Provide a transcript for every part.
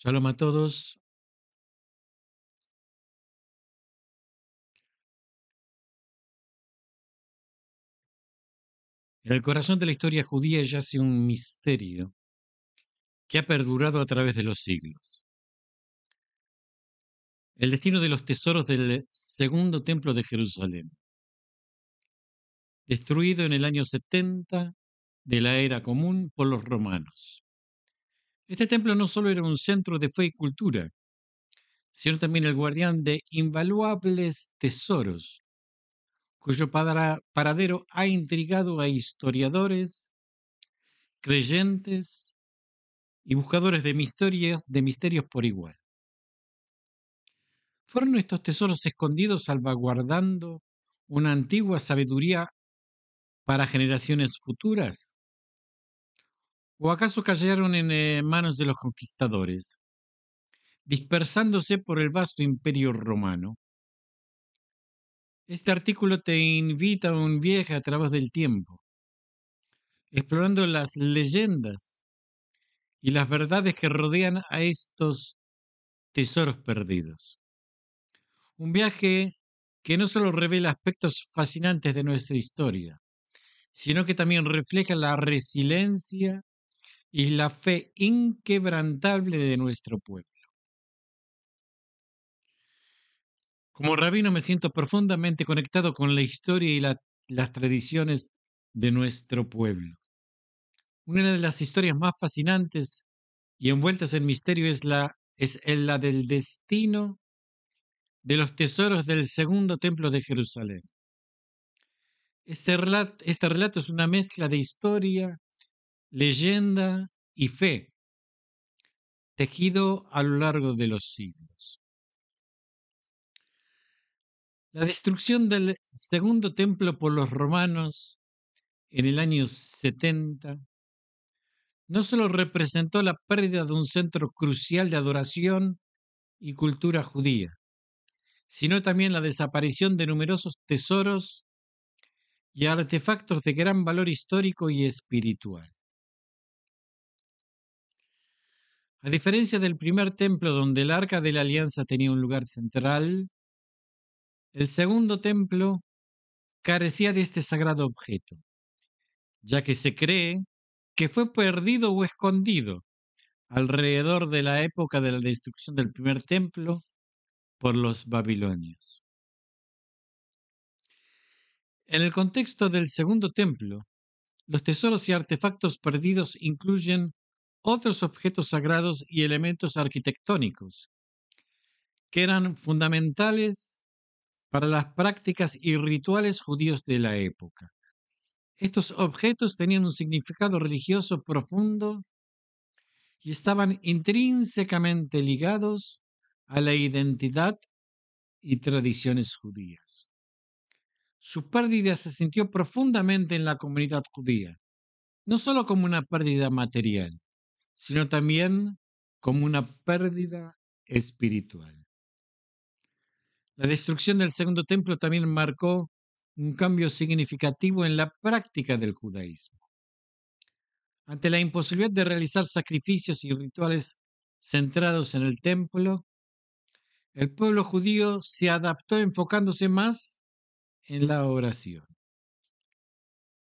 Shalom a todos. En el corazón de la historia judía yace un misterio que ha perdurado a través de los siglos. El destino de los tesoros del segundo templo de Jerusalén, destruido en el año 70 de la era común por los romanos. Este templo no solo era un centro de fe y cultura, sino también el guardián de invaluables tesoros, cuyo paradero ha intrigado a historiadores, creyentes y buscadores de misterios, de misterios por igual. ¿Fueron estos tesoros escondidos salvaguardando una antigua sabiduría para generaciones futuras? ¿O acaso cayeron en eh, manos de los conquistadores, dispersándose por el vasto imperio romano? Este artículo te invita a un viaje a través del tiempo, explorando las leyendas y las verdades que rodean a estos tesoros perdidos. Un viaje que no solo revela aspectos fascinantes de nuestra historia, sino que también refleja la resiliencia y la fe inquebrantable de nuestro pueblo. Como rabino me siento profundamente conectado con la historia y las tradiciones de nuestro pueblo. Una de las historias más fascinantes y envueltas en misterio es la, es la del destino de los tesoros del segundo templo de Jerusalén. Este este relato es una mezcla de historia, leyenda y fe, tejido a lo largo de los siglos. La destrucción del segundo templo por los romanos en el año 70 no solo representó la pérdida de un centro crucial de adoración y cultura judía, sino también la desaparición de numerosos tesoros y artefactos de gran valor histórico y espiritual. A diferencia del primer templo donde el arca de la alianza tenía un lugar central, el segundo templo carecía de este sagrado objeto, ya que se cree que fue perdido o escondido alrededor de la época de la destrucción del primer templo por los babilonios. En el contexto del segundo templo, los tesoros y artefactos perdidos incluyen otros objetos sagrados y elementos arquitectónicos, que eran fundamentales para las prácticas y rituales judíos de la época. Estos objetos tenían un significado religioso profundo y estaban intrínsecamente ligados a la identidad y tradiciones judías. Su pérdida se sintió profundamente en la comunidad judía, no solo como una pérdida material, sino también como una pérdida espiritual. La destrucción del segundo templo también marcó un cambio significativo en la práctica del judaísmo. Ante la imposibilidad de realizar sacrificios y rituales centrados en el templo, el pueblo judío se adaptó enfocándose más en la oración,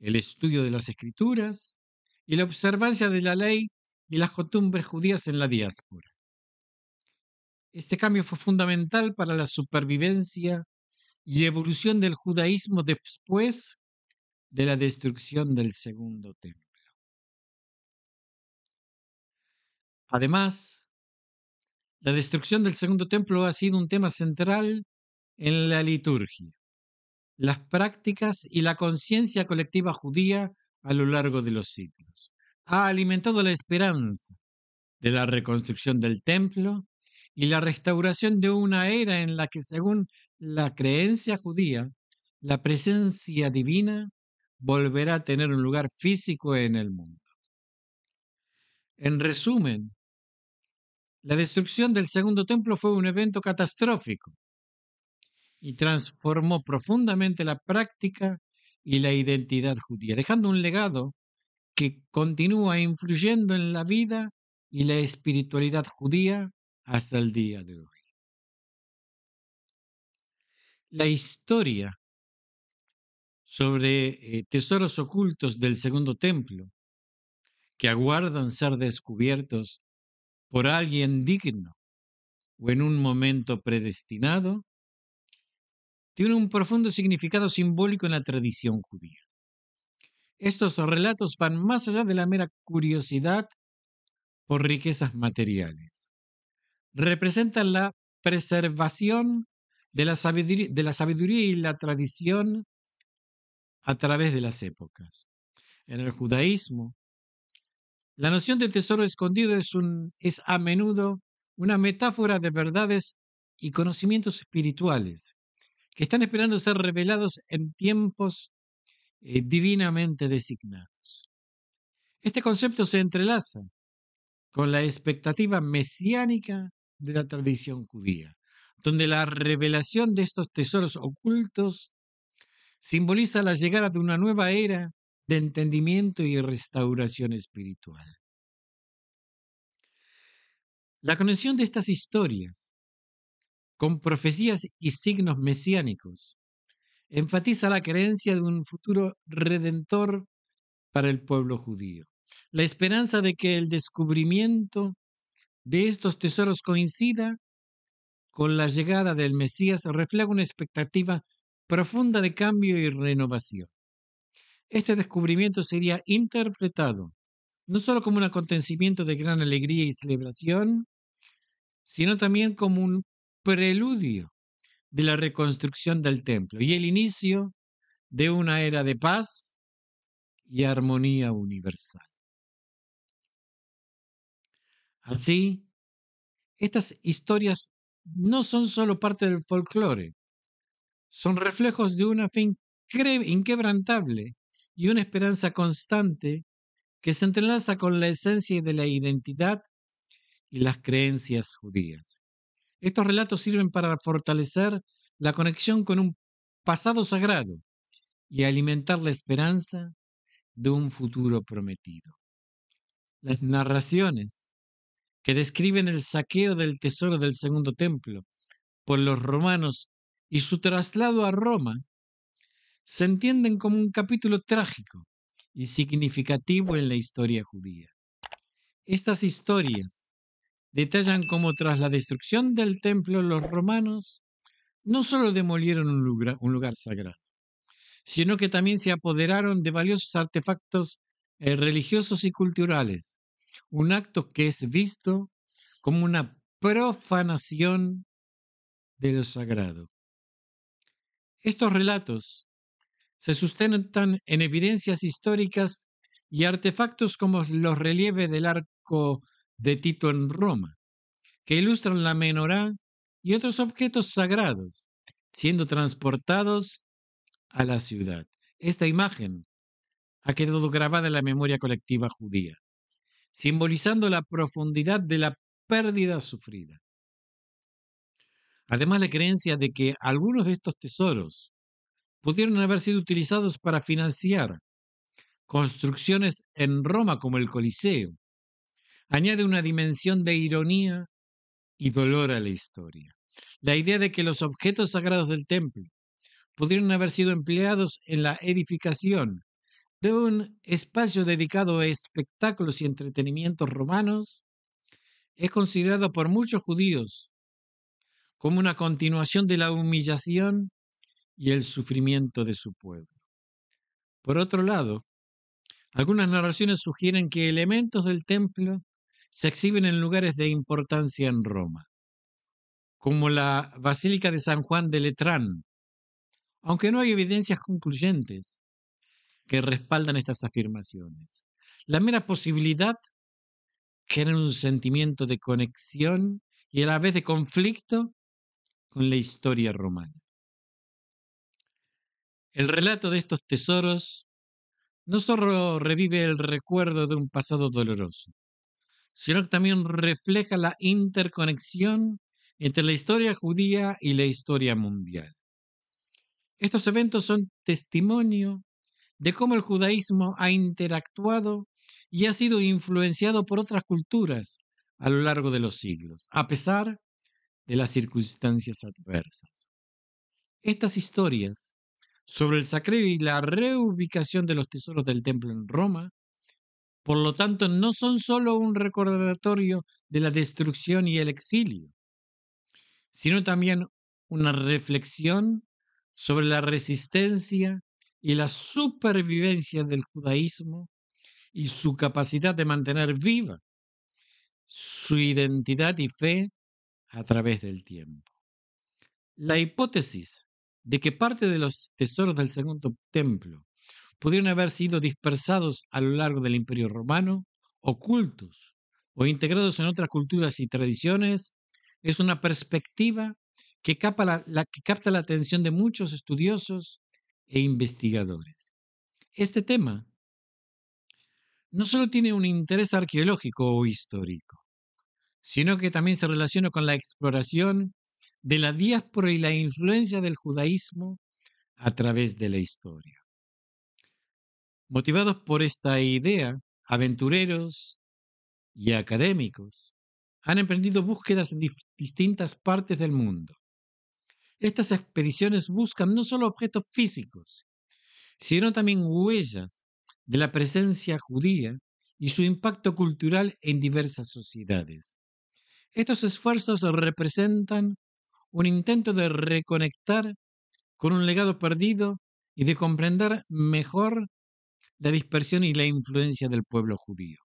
el estudio de las escrituras y la observancia de la ley y las costumbres judías en la diáspora. Este cambio fue fundamental para la supervivencia y evolución del judaísmo después de la destrucción del segundo templo. Además, la destrucción del segundo templo ha sido un tema central en la liturgia, las prácticas y la conciencia colectiva judía a lo largo de los siglos ha alimentado la esperanza de la reconstrucción del templo y la restauración de una era en la que, según la creencia judía, la presencia divina volverá a tener un lugar físico en el mundo. En resumen, la destrucción del segundo templo fue un evento catastrófico y transformó profundamente la práctica y la identidad judía, dejando un legado que continúa influyendo en la vida y la espiritualidad judía hasta el día de hoy. La historia sobre eh, tesoros ocultos del segundo templo que aguardan ser descubiertos por alguien digno o en un momento predestinado, tiene un profundo significado simbólico en la tradición judía. Estos relatos van más allá de la mera curiosidad por riquezas materiales. Representan la preservación de la, sabiduría, y la tradición a través de las épocas. En el judaísmo, la noción de tesoro escondido es, es a menudo una metáfora de verdades y conocimientos espirituales que están esperando ser revelados en tiempos eh, divinamente designados. Este concepto se entrelaza con la expectativa mesiánica de la tradición judía, donde la revelación de estos tesoros ocultos simboliza la llegada de una nueva era de entendimiento y restauración espiritual. La conexión de estas historias con profecías y signos mesiánicos enfatiza la creencia de un futuro redentor para el pueblo judío. La esperanza de que el descubrimiento de estos tesoros coincida con la llegada del Mesías refleja una expectativa profunda de cambio y renovación. Este descubrimiento sería interpretado no solo como un acontecimiento de gran alegría y celebración, sino también como un preludio de la reconstrucción del templo y el inicio de una era de paz y armonía universal. Así, estas historias no son solo parte del folclore, son reflejos de una fe inquebrantable y una esperanza constante que se entrelaza con la esencia de la identidad y las creencias judías. Estos relatos sirven para fortalecer la conexión con un pasado sagrado y alimentar la esperanza de un futuro prometido. Las narraciones que describen el saqueo del tesoro del segundo templo por los romanos y su traslado a Roma se entienden como un capítulo trágico y significativo en la historia judía. Estas historias Detallan cómo tras la destrucción del templo los romanos no solo demolieron un lugar, sagrado, sino que también se apoderaron de valiosos artefactos eh, religiosos y culturales, un acto que es visto como una profanación de lo sagrado. Estos relatos se sustentan en evidencias históricas y artefactos como los relieves del arco de Tito en Roma, que ilustran la menorá y otros objetos sagrados, siendo transportados a la ciudad. Esta imagen ha quedado grabada en la memoria colectiva judía, simbolizando la profundidad de la pérdida sufrida. Además, la creencia de que algunos de estos tesoros pudieron haber sido utilizados para financiar construcciones en Roma como el Coliseo, añade una dimensión de ironía y dolor a la historia. La idea de que los objetos sagrados del templo pudieron haber sido empleados en la edificación de un espacio dedicado a espectáculos y entretenimientos romanos es considerado por muchos judíos como una continuación de la humillación y el sufrimiento de su pueblo. Por otro lado, algunas narraciones sugieren que elementos del templo se exhiben en lugares de importancia en Roma, como la Basílica de San Juan de Letrán, aunque no hay evidencias concluyentes que respaldan estas afirmaciones. La mera posibilidad genera un sentimiento de conexión y a la vez de conflicto con la historia romana. El relato de estos tesoros no solo revive el recuerdo de un pasado doloroso, sino que también refleja la interconexión entre la historia judía y la historia mundial. Estos eventos son testimonio de cómo el judaísmo ha interactuado y ha sido influenciado por otras culturas a lo largo de los siglos, a pesar de las circunstancias adversas. Estas historias sobre el saqueo y la reubicación de los tesoros del templo en Roma por lo tanto, no son solo un recordatorio de la destrucción y el exilio, sino también una reflexión sobre la resistencia y la supervivencia del judaísmo y su capacidad de mantener viva su identidad y fe a través del tiempo. La hipótesis de que parte de los tesoros del segundo templo pudieron haber sido dispersados a lo largo del Imperio Romano, ocultos o integrados en otras culturas y tradiciones, es una perspectiva que, que capta la atención de muchos estudiosos e investigadores. Este tema no solo tiene un interés arqueológico o histórico, sino que también se relaciona con la exploración de la diáspora y la influencia del judaísmo a través de la historia. Motivados por esta idea, aventureros y académicos han emprendido búsquedas en distintas partes del mundo. Estas expediciones buscan no solo objetos físicos, sino también huellas de la presencia judía y su impacto cultural en diversas sociedades. Estos esfuerzos representan un intento de reconectar con un legado perdido y de comprender mejor la dispersión y la influencia del pueblo judío.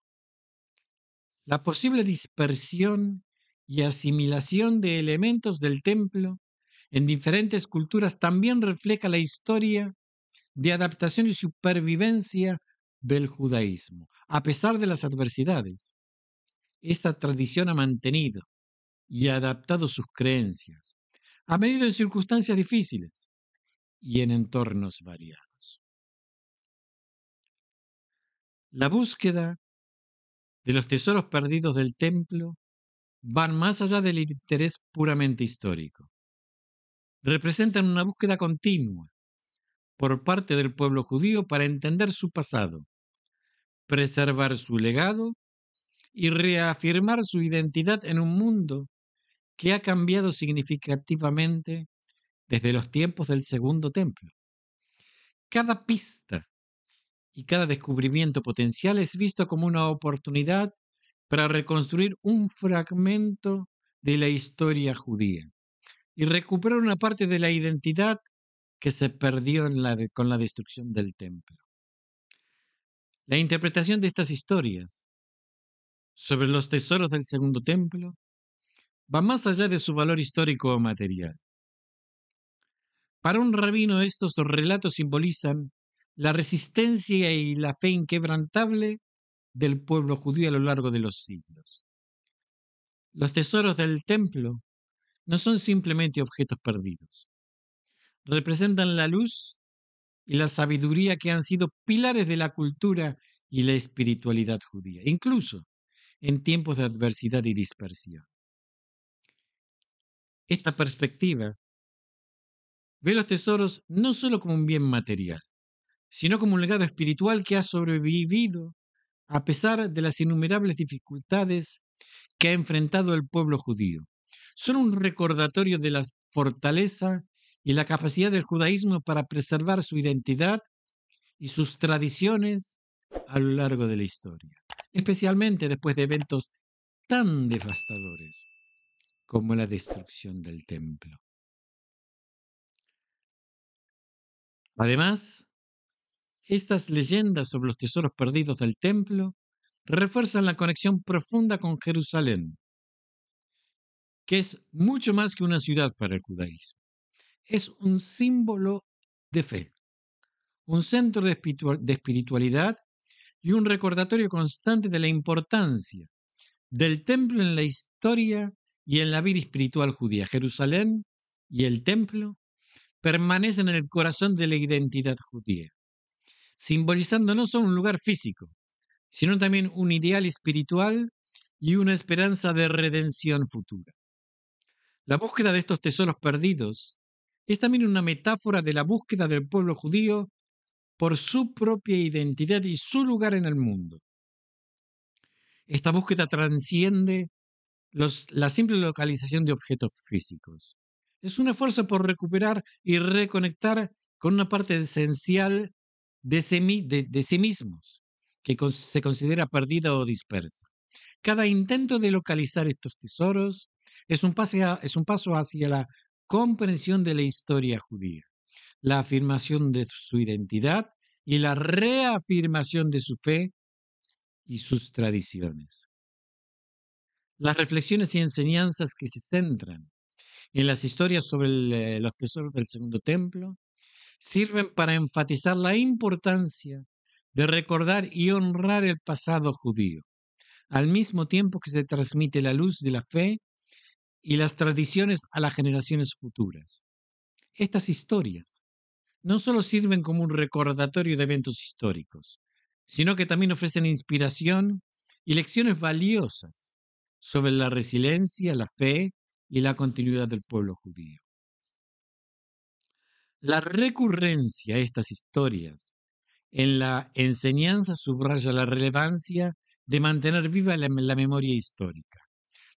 La posible dispersión y asimilación de elementos del templo en diferentes culturas también refleja la historia de adaptación y supervivencia del judaísmo, a pesar de las adversidades. Esta tradición ha mantenido y adaptado sus creencias, ha venido en circunstancias difíciles y en entornos variados. La búsqueda de los tesoros perdidos del templo va más allá del interés puramente histórico. Representan una búsqueda continua por parte del pueblo judío para entender su pasado, preservar su legado y reafirmar su identidad en un mundo que ha cambiado significativamente desde los tiempos del segundo templo. Cada pista y cada descubrimiento potencial es visto como una oportunidad para reconstruir un fragmento de la historia judía y recuperar una parte de la identidad que se perdió con la destrucción del templo. La interpretación de estas historias sobre los tesoros del segundo templo va más allá de su valor histórico o material. Para un rabino estos relatos simbolizan la resistencia y la fe inquebrantable del pueblo judío a lo largo de los siglos. Los tesoros del templo no son simplemente objetos perdidos. Representan la luz y la sabiduría que han sido pilares de la cultura y la espiritualidad judía, incluso en tiempos de adversidad y dispersión. Esta perspectiva ve los tesoros no solo como un bien material, sino como un legado espiritual que ha sobrevivido a pesar de las innumerables dificultades que ha enfrentado el pueblo judío. Son un recordatorio de la fortaleza y la capacidad del judaísmo para preservar su identidad y sus tradiciones a lo largo de la historia, especialmente después de eventos tan devastadores como la destrucción del templo. Además, estas leyendas sobre los tesoros perdidos del templo refuerzan la conexión profunda con Jerusalén, que es mucho más que una ciudad para el judaísmo. Es un símbolo de fe, un centro de espiritualidad y un recordatorio constante de la importancia del templo en la historia y en la vida espiritual judía. Jerusalén y el templo permanecen en el corazón de la identidad judía simbolizando no solo un lugar físico, sino también un ideal espiritual y una esperanza de redención futura. La búsqueda de estos tesoros perdidos es también una metáfora de la búsqueda del pueblo judío por su propia identidad y su lugar en el mundo. Esta búsqueda transciende la simple localización de objetos físicos. Es un esfuerzo por recuperar y reconectar con una parte esencial de, sí mismos, que se considera perdida o dispersa. Cada intento de localizar estos tesoros es un, paso hacia la comprensión de la historia judía, la afirmación de su identidad y la reafirmación de su fe y sus tradiciones. Las reflexiones y enseñanzas que se centran en las historias sobre eh, los tesoros del Segundo Templo sirven para enfatizar la importancia de recordar y honrar el pasado judío, al mismo tiempo que se transmite la luz de la fe y las tradiciones a las generaciones futuras. Estas historias no solo sirven como un recordatorio de eventos históricos, sino que también ofrecen inspiración y lecciones valiosas sobre la resiliencia, la fe y la continuidad del pueblo judío. La recurrencia a estas historias en la enseñanza subraya la relevancia de mantener viva la, memoria histórica.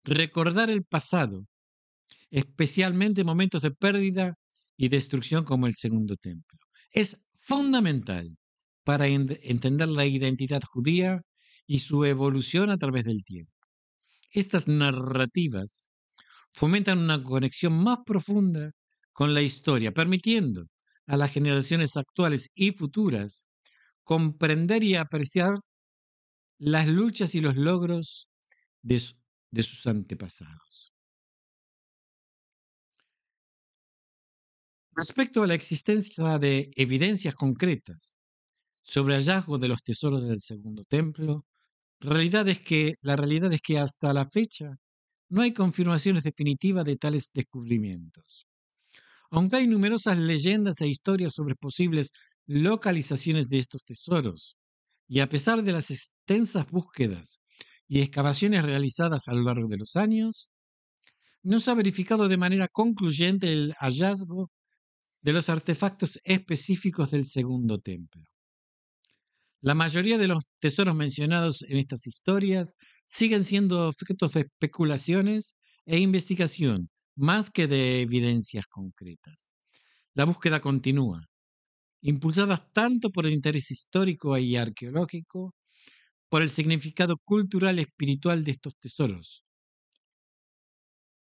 Recordar el pasado, especialmente momentos de pérdida y destrucción como el Segundo Templo, es fundamental para entender la identidad judía y su evolución a través del tiempo. Estas narrativas fomentan una conexión más profunda con la historia, permitiendo a las generaciones actuales y futuras comprender y apreciar las luchas y los logros de, sus antepasados. Respecto a la existencia de evidencias concretas sobre hallazgos de los tesoros del segundo templo, realidad es que, la realidad es que hasta la fecha no hay confirmaciones definitivas de tales descubrimientos aunque hay numerosas leyendas e historias sobre posibles localizaciones de estos tesoros. Y a pesar de las extensas búsquedas y excavaciones realizadas a lo largo de los años, no se ha verificado de manera concluyente el hallazgo de los artefactos específicos del segundo templo. La mayoría de los tesoros mencionados en estas historias siguen siendo objetos de especulaciones e investigación, más que de evidencias concretas. La búsqueda continúa, impulsada tanto por el interés histórico y arqueológico, por el significado cultural y espiritual de estos tesoros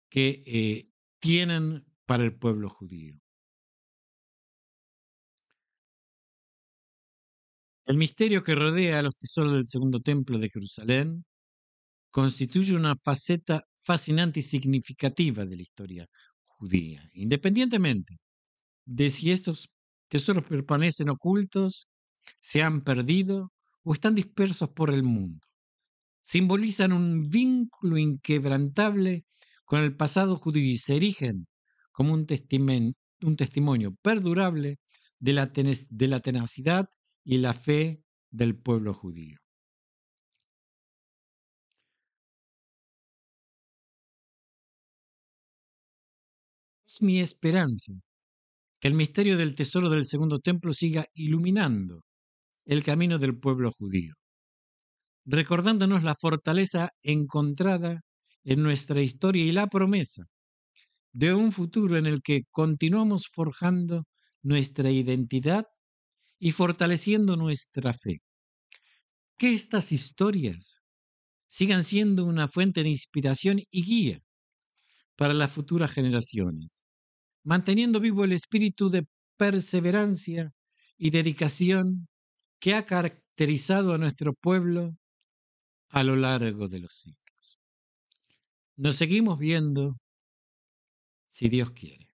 que eh, tienen para el pueblo judío. El misterio que rodea a los tesoros del Segundo Templo de Jerusalén constituye una faceta fascinante y significativa de la historia judía, independientemente de si estos tesoros permanecen ocultos, se han perdido o están dispersos por el mundo. Simbolizan un vínculo inquebrantable con el pasado judío y se erigen como un, un testimonio perdurable de la, tenacidad y la fe del pueblo judío. mi esperanza que el misterio del tesoro del segundo templo siga iluminando el camino del pueblo judío, recordándonos la fortaleza encontrada en nuestra historia y la promesa de un futuro en el que continuamos forjando nuestra identidad y fortaleciendo nuestra fe. Que estas historias sigan siendo una fuente de inspiración y guía para las futuras generaciones manteniendo vivo el espíritu de perseverancia y dedicación que ha caracterizado a nuestro pueblo a lo largo de los siglos. Nos seguimos viendo si Dios quiere.